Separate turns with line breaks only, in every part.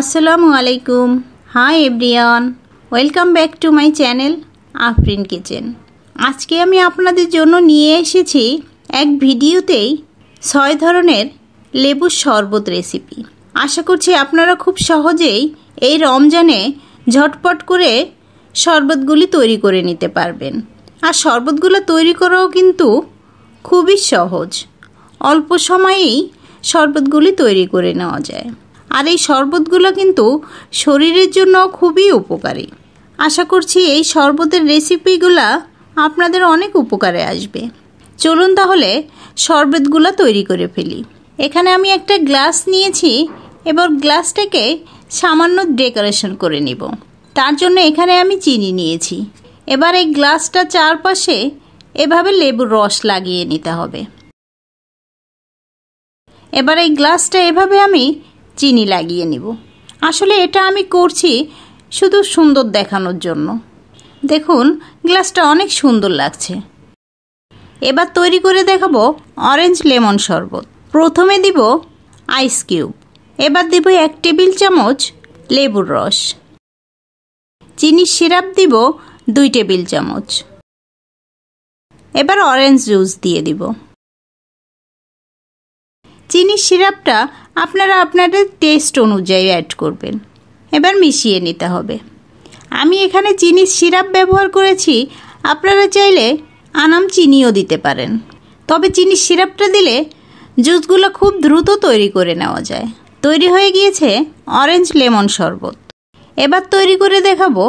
আসসালামু আলাইকুম hi everyone welcome back to my channel Afrin kitchen আজকে আমি আপনাদের জন্য নিয়ে এসেছি এক ভিডিওতেই ছয় ধরনের লেবুর শরবত রেসিপি আশা করছি আপনারা খুব সহজেই এই রমজানে ঝটপট করে শরবতগুলি তৈরি করে নিতে পারবেন আর শরবতগুলো তৈরি করাও কিন্তু খুবই সহজ অল্প সময়েই শরবতগুলি তৈরি করে নেওয়া যায় আর এই শরবতগুলো কিন্তু শরীরের জন্য খুবই উপকারী আশা করছি এই শরবতের রেসিপিগুলো আপনাদের অনেক উপকারে আসবে চলুন তাহলে শরবতগুলো তৈরি করে ফেলি এখানে আমি একটা গ্লাস নিয়েছি এবার গ্লাসটাকে সামান্য ডেকোরেশন করে নিব তার জন্য এখানে আমি চিনি নিয়েছি এবার এই গ্লাসটা চারপাশে এভাবে লেবুর রস লাগিয়ে নিতে হবে এবার এই গ্লাসটা এভাবে আমি চিনি লাগিয়ে নিব আসলে এটা আমি করছি শুধু সুন্দর দেখানোর জন্য দেখুন গ্লাসটা অনেক সুন্দর লাগছে এবার তৈরি করে দেখাবো অরেঞ্জ লেমন শরবত প্রথমে দিব আইস কিউব এবার দিব এক টেবিল চামচ লেবুর রস চিনি সিরাপ দিব দুই টেবিল চামচ এবার অরেঞ্জ জুস দিয়ে দিব চিনির সিরাপটা আপনারা আপনাদের টেস্ট অনুযায়ী অ্যাড করবেন এবার মিশিয়ে নিতে হবে আমি এখানে চিনির সিরাপ ব্যবহার করেছি আপনারা চাইলে আনাম চিনিও দিতে পারেন তবে চিনির সিরাপটা দিলে জুসগুলো খুব দ্রুত তৈরি করে নেওয়া যায় তৈরি হয়ে গিয়েছে অরেঞ্জ লেমন শরবত এবার তৈরি করে দেখাবো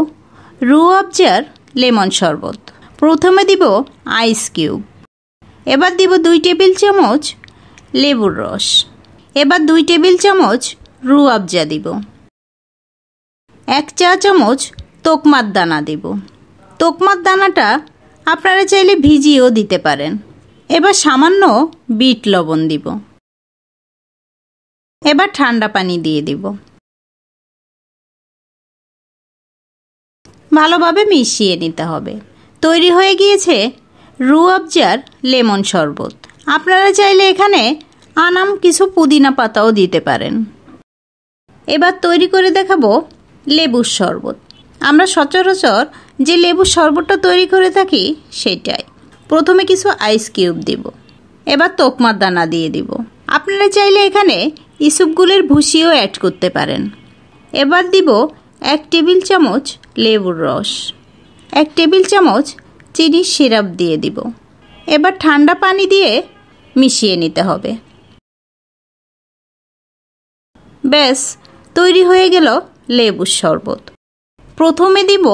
রু আবজার লেমন শরবত প্রথমে দিব আইস কিউব এবার দিব দুই টেবিল চামচ লেবুর রস এবার দুই টেবিল চামচ রু আবজা দিব এক চা চামচ তোকমার দানা দেব তোকমার দানাটা আপনারা চাইলে ভিজিয়েও দিতে পারেন এবার সামান্য বিট লবণ দিব এবার ঠান্ডা পানি দিয়ে দিব ভালোভাবে মিশিয়ে নিতে হবে তৈরি হয়ে গিয়েছে রু আবজার লেমন শরবত আপনারা চাইলে এখানে আনাম কিছু পুদিনা পাতাও দিতে পারেন এবার তৈরি করে দেখাবো লেবুর শরবত আমরা সচরাচর যে লেবুর শরবতটা তৈরি করে থাকি সেটাই প্রথমে কিছু আইস কিউব দিব এবার তোকমার দানা দিয়ে দিব আপনারা চাইলে এখানে ইসুপগুলের ভুসিও অ্যাড করতে পারেন এবার দিব এক টেবিল চামচ লেবুর রস এক টেবিল চামচ চিনির সিরাপ দিয়ে দিব এবার ঠান্ডা পানি দিয়ে মিশিয়ে নিতে হবে ব্যাস তৈরি হয়ে গেল লেবুর শরবত প্রথমে দিব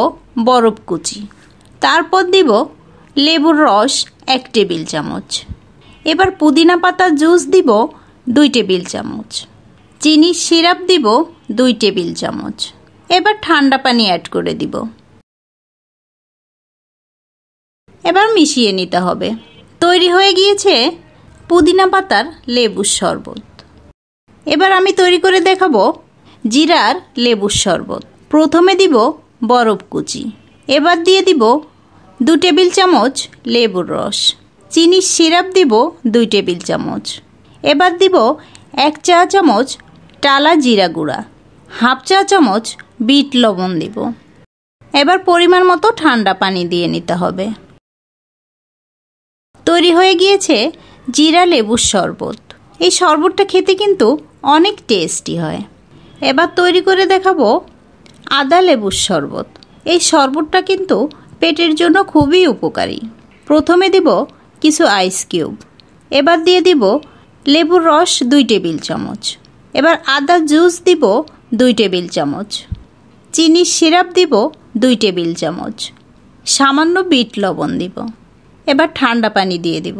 বরফ কুচি তারপর দিব লেবুর রস এক টেবিল চামচ এবার পুদিনা পাতা জুস দিব দুই টেবিল চামচ চিনি সিরাপ দিব দুই টেবিল চামচ এবার ঠান্ডা পানি অ্যাড করে দিব এবার মিশিয়ে নিতে হবে তৈরি হয়ে গিয়েছে পুদিনা পাতার লেবুর শরবত এবার আমি তৈরি করে দেখাবো জিরার লেবুর শরবত প্রথমে দিব বরফ কুচি এবার দিয়ে দিব দু টেবিল চামচ লেবুর রস চিনির সিরাপ দিব দুই টেবিল চামচ এবার দিব এক চা চামচ টালা জিরা গুঁড়া হাফ চা চামচ বিট লবণ দিব এবার পরিমাণ মতো ঠান্ডা পানি দিয়ে নিতে হবে তৈরি হয়ে গিয়েছে জিরা লেবুর শরবত এই শরবতটা খেতে কিন্তু অনেক টেস্টি হয় এবার তৈরি করে দেখাবো আদা লেবুর শরবত এই শরবতটা কিন্তু পেটের জন্য খুবই উপকারী প্রথমে দিব কিছু আইস কিউব এবার দিয়ে দিব লেবুর রস দুই টেবিল চামচ এবার আদা জুস দিব দুই টেবিল চামচ চিনির সিরাপ দিব দুই টেবিল চামচ সামান্য বিট লবণ দিব এবার ঠান্ডা পানি দিয়ে দিব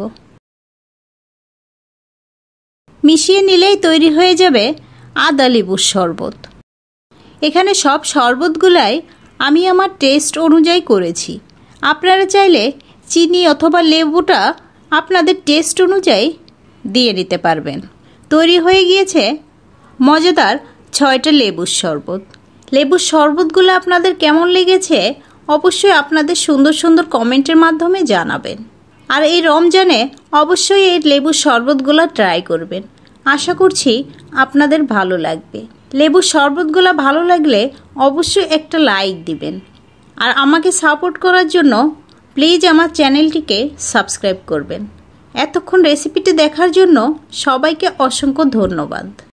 মিশিয়ে নিলেই তৈরি হয়ে যাবে আদা লেবুর শরবত এখানে সব শরবতগুলাই আমি আমার টেস্ট অনুযায়ী করেছি আপনারা চাইলে চিনি অথবা লেবুটা আপনাদের টেস্ট অনুযায়ী দিয়ে নিতে পারবেন তৈরি হয়ে গিয়েছে মজাদার ছয়টা লেবুর শরবত লেবুর শরবতগুলো আপনাদের কেমন লেগেছে অবশ্যই আপনাদের সুন্দর সুন্দর কমেন্টের মাধ্যমে জানাবেন আর এই রমজানে অবশ্যই এই লেবুর শরবতগুলো ট্রাই করবেন আশা করছি আপনাদের ভালো লাগবে লেবু শরবতগুলো ভালো লাগলে অবশ্যই একটা লাইক দিবেন আর আমাকে সাপোর্ট করার জন্য প্লিজ আমার চ্যানেলটিকে সাবস্ক্রাইব করবেন এতক্ষণ রেসিপিটি দেখার জন্য সবাইকে অসংখ্য ধন্যবাদ